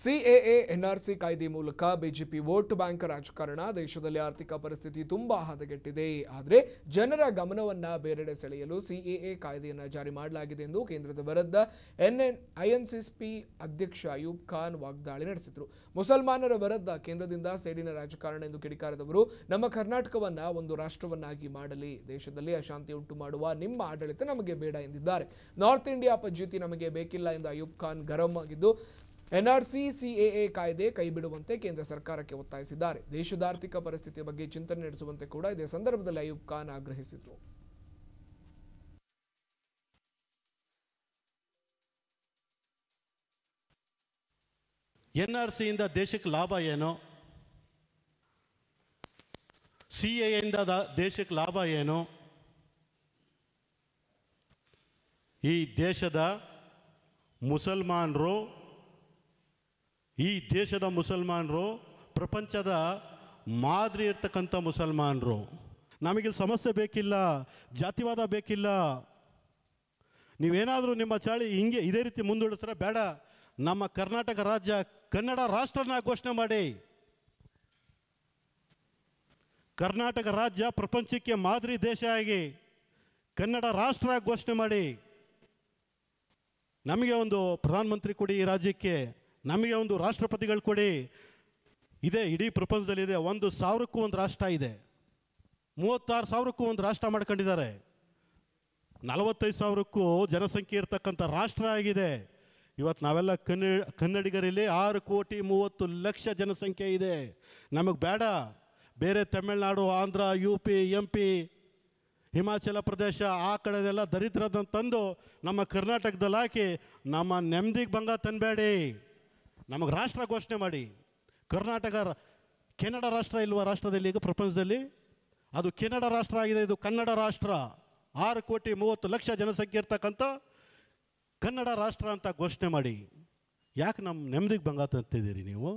CAA NRC ಕಾಯ್ದೆ ಮೂಲಕ BJP vote bank ರಾಜಕಾರಣ ದೇಶದಲ್ಲಿ ಆರ್ಥಿಕ ಪರಿಸ್ಥಿತಿ ತುಂಬಾ ಹದಗೆಟ್ಟಿದೆ ಆದರೆ ಜನರ ಗಮನವನ್ನ ಬೇರೆಡೆ ಸೆಳೆಯಲು ಸಿಎಎ ಕಾಯ್ದೆಯನ್ನು ಜಾರಿ ಮಾಡಲಾಗಿದೆ ಎಂದು ಕೇಂದ್ರದ ವಿರುದ್ಧ ಎನ್ಎನ್ ಐಎನ್ಸಿಎಸ್ಪಿ ಅಧ್ಯಕ್ಷ ಅಯೂಬ್ ಖಾನ್ ವಾಗ್ದಾಳಿ ನಡೆಸಿದರು ಮುಸಲ್ಮಾನರ ವಿರುದ್ಧ ಕೇಂದ್ರದಿಂದ ಸೇಡಿನ ರಾಜಕಾರಣ ಎಂದು ಕಿಡಿಕಾರದವರು ನಮ್ಮ ಕರ್ನಾಟಕವನ್ನ ಒಂದು ರಾಷ್ಟ್ರವನ್ನಾಗಿ ಮಾಡಲಿ ದೇಶದಲ್ಲಿ ಅಶಾಂತಿ ಉಂಟು ಮಾಡುವ ನಿಮ್ಮ ಆಡಳಿತ ನಮಗೆ ಬೇಡ ಎಂದಿದ್ದಾರೆ ನಾರ್ತ್ ಇಂಡಿಯಾ ಪದ್ಧತಿ ನಮಗೆ ಬೇಕಿಲ್ಲ ಎಂದು ಅಯೂಬ್ ಖಾನ್ ಗರಂ ಆಗಿದ್ದು ಎನ್ಆರ್ಸಿ ಸಿಎಎ ಕಾಯ್ದೆ ಕೈಬಿಡುವಂತೆ ಕೇಂದ್ರ ಸರ್ಕಾರಕ್ಕೆ ಒತ್ತಾಯಿಸಿದ್ದಾರೆ ದೇಶದ ಆರ್ಥಿಕ ಪರಿಸ್ಥಿತಿಯ ಬಗ್ಗೆ ಚಿಂತನೆ ನಡೆಸುವಂತೆ ಕೂಡ ಇದೇ ಸಂದರ್ಭದಲ್ಲಿ ಅಯೂಬ್ ಖಾನ್ ಆಗ್ರಹಿಸಿದರು ಎನ್ಆರ್ಸಿಯಿಂದ ದೇಶಕ್ಕೆ ಲಾಭ ಏನು ಸಿಎಯಿಂದ ದೇಶಕ್ಕೆ ಲಾಭ ಏನು ಈ ದೇಶದ ಮುಸಲ್ಮಾನರು ಈ ದೇಶದ ಮುಸಲ್ಮಾನರು ಪ್ರಪಂಚದ ಮಾದರಿ ಇರ್ತಕ್ಕಂಥ ಮುಸಲ್ಮಾನರು ನಮಗೆ ಸಮಸ್ಯೆ ಬೇಕಿಲ್ಲ ಜಾತಿವಾದ ಬೇಕಿಲ್ಲ ನೀವೇನಾದರೂ ನಿಮ್ಮ ಚಾಳಿ ಹಿಂಗೆ ಇದೇ ರೀತಿ ಮುಂದೂಡಿಸ್ರೆ ಬೇಡ ನಮ್ಮ ಕರ್ನಾಟಕ ರಾಜ್ಯ ಕನ್ನಡ ರಾಷ್ಟ್ರನ ಘೋಷಣೆ ಮಾಡಿ ಕರ್ನಾಟಕ ರಾಜ್ಯ ಪ್ರಪಂಚಕ್ಕೆ ಮಾದರಿ ದೇಶ ಆಗಿ ಕನ್ನಡ ರಾಷ್ಟ್ರ ಘೋಷಣೆ ಮಾಡಿ ನಮಗೆ ಒಂದು ಪ್ರಧಾನಮಂತ್ರಿ ಕೊಡಿ ಈ ರಾಜ್ಯಕ್ಕೆ ನಮಗೆ ಒಂದು ರಾಷ್ಟ್ರಪತಿಗಳು ಕೊಡಿ ಇದೆ ಇಡೀ ಪ್ರಪಂಚದಲ್ಲಿದೆ ಒಂದು ಸಾವಿರಕ್ಕೂ ಒಂದು ರಾಷ್ಟ್ರ ಇದೆ ಮೂವತ್ತಾರು ಸಾವಿರಕ್ಕೂ ಒಂದು ರಾಷ್ಟ್ರ ಮಾಡ್ಕೊಂಡಿದ್ದಾರೆ ನಲವತ್ತೈದು ಸಾವಿರಕ್ಕೂ ಜನಸಂಖ್ಯೆ ಇರತಕ್ಕಂಥ ರಾಷ್ಟ್ರ ಆಗಿದೆ ಇವತ್ತು ನಾವೆಲ್ಲ ಕನ್ನ ಕನ್ನಡಿಗರಲ್ಲಿ ಆರು ಕೋಟಿ ಮೂವತ್ತು ಲಕ್ಷ ಜನಸಂಖ್ಯೆ ಇದೆ ನಮಗೆ ಬೇಡ ಬೇರೆ Tamil Nadu Andhra U P M P Himachal Pradesh ಆ ಕಡೆದೆಲ್ಲ ದರಿದ್ರದನ್ನು ತಂದು ನಮ್ಮ ಕರ್ನಾಟಕದಲ್ಲಿ ಹಾಕಿ ನಮ್ಮ ನೆಮ್ಮದಿಗೆ ಭಂಗ ತನ್ನಬೇಡಿ ನಮಗೆ ರಾಷ್ಟ್ರ ಘೋಷಣೆ ಮಾಡಿ ಕರ್ನಾಟಕ ಕೆನಡಾ ರಾಷ್ಟ್ರ ಇಲ್ವ ರಾಷ್ಟ್ರದಲ್ಲಿ ಈಗ ಪ್ರಪಂಚದಲ್ಲಿ ಅದು ಕೆನಡಾ ರಾಷ್ಟ್ರ ಆಗಿದೆ ಇದು ಕನ್ನಡ ರಾಷ್ಟ್ರ ಆರು ಕೋಟಿ ಮೂವತ್ತು ಲಕ್ಷ ಜನಸಂಖ್ಯೆ ಇರ್ತಕ್ಕಂಥ ಕನ್ನಡ ರಾಷ್ಟ್ರ ಅಂತ ಘೋಷಣೆ ಮಾಡಿ ಯಾಕೆ ನಮ್ಮ ನೆಮ್ಮದಿಗೆ ಬಂಗಾತ ತಂತಿದ್ದೀರಿ ನೀವು